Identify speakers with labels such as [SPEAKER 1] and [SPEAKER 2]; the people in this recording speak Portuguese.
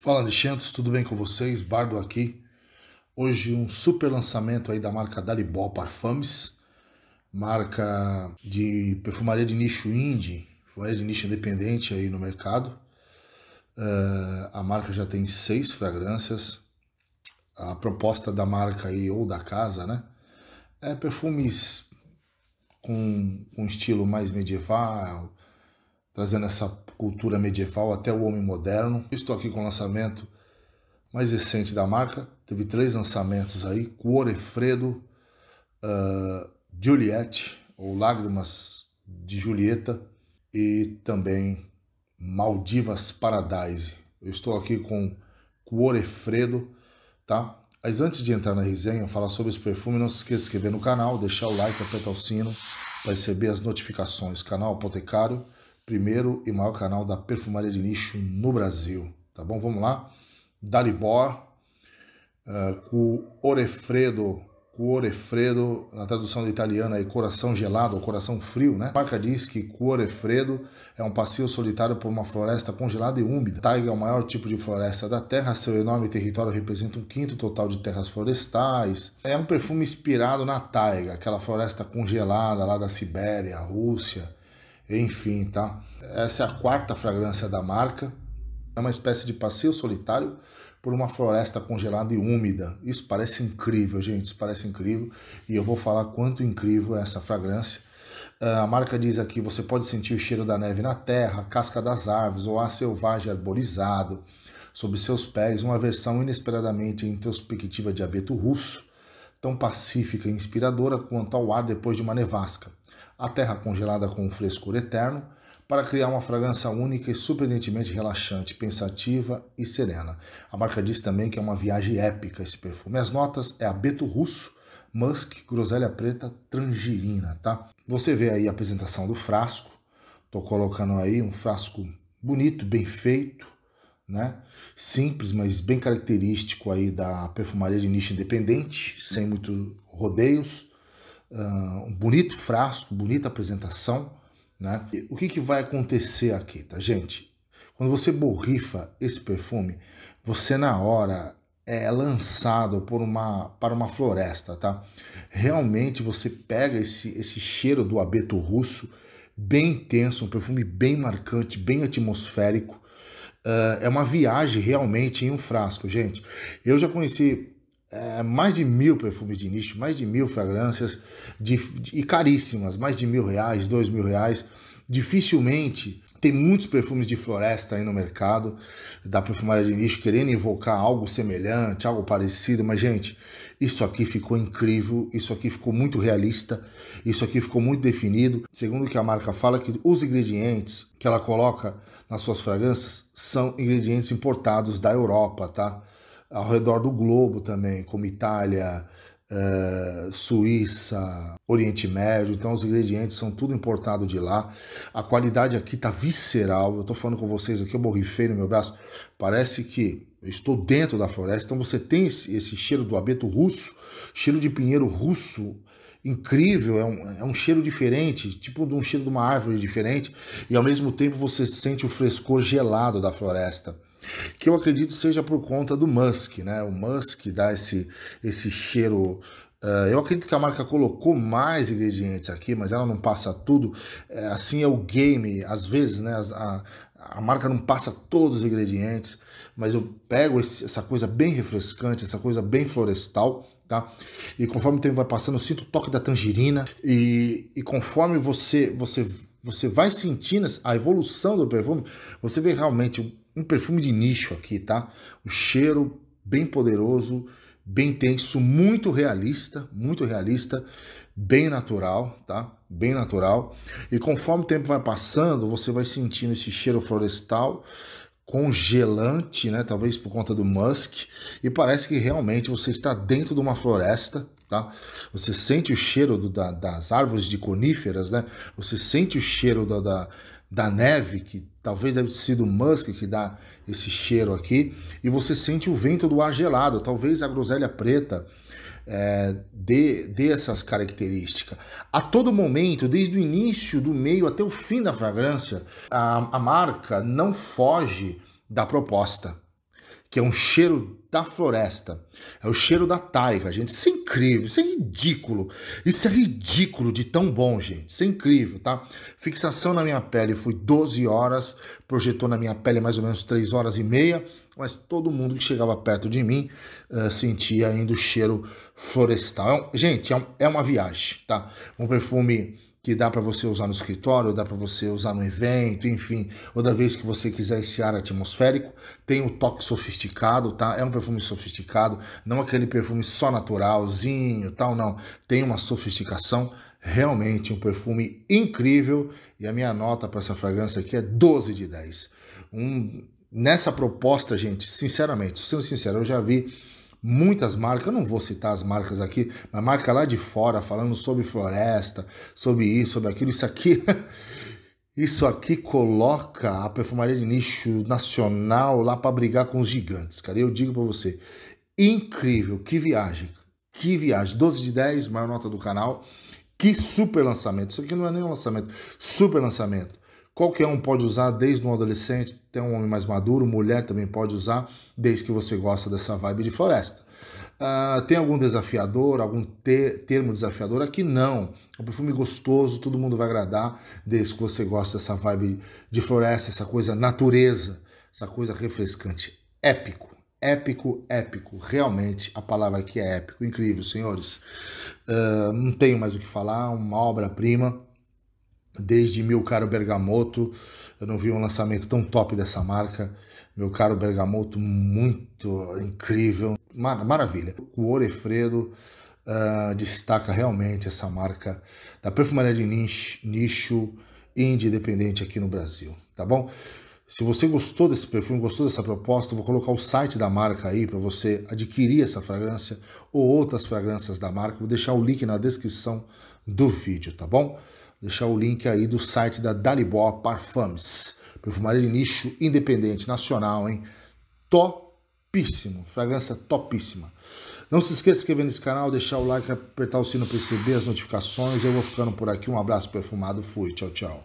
[SPEAKER 1] Fala Alexandres, tudo bem com vocês? Bardo aqui. Hoje um super lançamento aí da marca Dalibó Parfums, marca de perfumaria de nicho indie, perfumaria de nicho independente aí no mercado. Uh, a marca já tem seis fragrâncias. A proposta da marca aí, ou da casa, né? É perfumes com um estilo mais medieval, trazendo essa cultura medieval até o homem moderno. estou aqui com o lançamento mais recente da marca, teve três lançamentos aí, com Orefredo, uh, Juliette, ou Lágrimas de Julieta, e também Maldivas Paradise. Eu estou aqui com Cuorefredo, tá? Mas antes de entrar na resenha, falar sobre esse perfume, não se esqueça de se inscrever no canal, deixar o like, apertar o sino para receber as notificações. Canal Apotecário primeiro e maior canal da perfumaria de nicho no Brasil, tá bom? Vamos lá, Dalibor, uh, com Orefredo, com Orefredo, na tradução do italiano é coração gelado ou coração frio, né? A marca diz que Orefredo é um passeio solitário por uma floresta congelada e úmida. Taiga é o maior tipo de floresta da Terra, seu enorme território representa um quinto total de terras florestais. É um perfume inspirado na taiga, aquela floresta congelada lá da Sibéria, Rússia, enfim, tá? Essa é a quarta fragrância da marca. É uma espécie de passeio solitário por uma floresta congelada e úmida. Isso parece incrível, gente. Isso parece incrível. E eu vou falar quanto incrível é essa fragrância. Ah, a marca diz aqui: você pode sentir o cheiro da neve na terra, casca das árvores, o ar selvagem arborizado. Sob seus pés, uma versão inesperadamente introspectiva de abeto russo, tão pacífica e inspiradora quanto ao ar depois de uma nevasca a terra congelada com um frescor eterno, para criar uma fragrância única e surpreendentemente relaxante, pensativa e serena. A marca diz também que é uma viagem épica esse perfume. As notas é abeto russo, musk, groselha preta, tangerina, tá? Você vê aí a apresentação do frasco. Tô colocando aí um frasco bonito, bem feito, né? Simples, mas bem característico aí da perfumaria de nicho independente, sem muitos rodeios. Ah, um bonito frasco, bonita apresentação. Né? O que, que vai acontecer aqui, tá, gente? Quando você borrifa esse perfume, você na hora é lançado por uma, para uma floresta, tá? Realmente você pega esse, esse cheiro do abeto russo, bem intenso, um perfume bem marcante, bem atmosférico. Uh, é uma viagem realmente em um frasco, gente. Eu já conheci é, mais de mil perfumes de nicho, mais de mil fragrâncias de, de, e caríssimas, mais de mil reais, dois mil reais. Dificilmente tem muitos perfumes de floresta aí no mercado da perfumaria de nicho querendo invocar algo semelhante, algo parecido, mas gente, isso aqui ficou incrível, isso aqui ficou muito realista, isso aqui ficou muito definido. Segundo o que a marca fala, que os ingredientes que ela coloca nas suas fragrâncias são ingredientes importados da Europa, tá? ao redor do globo também, como Itália, eh, Suíça, Oriente Médio, então os ingredientes são tudo importado de lá. A qualidade aqui está visceral. Eu estou falando com vocês aqui, eu borrifei no meu braço. Parece que eu estou dentro da floresta. Então você tem esse, esse cheiro do abeto russo, cheiro de pinheiro russo, incrível, é um, é um cheiro diferente, tipo de um cheiro de uma árvore diferente, e ao mesmo tempo você sente o frescor gelado da floresta que eu acredito seja por conta do Musk, né? O Musk dá esse, esse cheiro. Uh, eu acredito que a marca colocou mais ingredientes aqui, mas ela não passa tudo. É, assim é o game, às vezes, né? A, a marca não passa todos os ingredientes, mas eu pego esse, essa coisa bem refrescante, essa coisa bem florestal, tá? E conforme o tempo vai passando, eu sinto o toque da tangerina e, e conforme você você você vai sentindo a evolução do perfume, você vê realmente um perfume de nicho aqui, tá? O cheiro bem poderoso, bem tenso, muito realista, muito realista, bem natural, tá? Bem natural. E conforme o tempo vai passando, você vai sentindo esse cheiro florestal congelante, né? Talvez por conta do musk, e parece que realmente você está dentro de uma floresta, tá? Você sente o cheiro do, da, das árvores de coníferas, né? Você sente o cheiro da, da, da neve que Talvez deve ter sido Musk que dá esse cheiro aqui. E você sente o vento do ar gelado. Talvez a groselha preta é, dê, dê essas características. A todo momento, desde o início, do meio até o fim da fragrância, a, a marca não foge da proposta que é um cheiro da floresta, é o cheiro da taiga, gente. Isso é incrível, isso é ridículo. Isso é ridículo de tão bom, gente. Isso é incrível, tá? Fixação na minha pele foi 12 horas, projetou na minha pele mais ou menos 3 horas e meia, mas todo mundo que chegava perto de mim uh, sentia ainda o cheiro florestal. É gente, é, um, é uma viagem, tá? Um perfume que dá para você usar no escritório, dá para você usar no evento, enfim, toda vez que você quiser esse ar atmosférico, tem o um toque sofisticado, tá? É um perfume sofisticado, não aquele perfume só naturalzinho, tal, não. Tem uma sofisticação, realmente um perfume incrível e a minha nota para essa fragrância aqui é 12 de 10. Um nessa proposta, gente, sinceramente, sendo sincero, eu já vi muitas marcas, eu não vou citar as marcas aqui, mas marca lá de fora falando sobre floresta, sobre isso, sobre aquilo, isso aqui. Isso aqui coloca a perfumaria de nicho nacional lá para brigar com os gigantes, cara. Eu digo para você, incrível, que viagem, que viagem. 12 de 10, maior nota do canal. Que super lançamento. Isso aqui não é nem um lançamento, super lançamento. Qualquer um pode usar, desde um adolescente até um homem mais maduro, mulher também pode usar, desde que você gosta dessa vibe de floresta. Uh, tem algum desafiador, algum te termo desafiador? Aqui não. É um perfume gostoso, todo mundo vai agradar, desde que você gosta dessa vibe de floresta, essa coisa natureza, essa coisa refrescante. Épico, épico, épico. Realmente a palavra aqui é épico. Incrível, senhores. Uh, não tenho mais o que falar, uma obra-prima desde meu caro Bergamoto. Eu não vi um lançamento tão top dessa marca. Meu caro Bergamoto, muito incrível. Mar maravilha. O Orefredo uh, ah, destaca realmente essa marca da perfumaria de nicho, nicho indie independente aqui no Brasil, tá bom? Se você gostou desse perfume, gostou dessa proposta, vou colocar o site da marca aí para você adquirir essa fragrância ou outras fragrâncias da marca. Vou deixar o link na descrição do vídeo, tá bom? deixar o link aí do site da Dalibó Parfums, perfumaria de nicho independente nacional, hein? Topíssimo, fragrância topíssima. Não se esqueça de inscrever nesse canal, deixar o like, apertar o sino para receber as notificações. Eu vou ficando por aqui. Um abraço perfumado, fui. Tchau, tchau.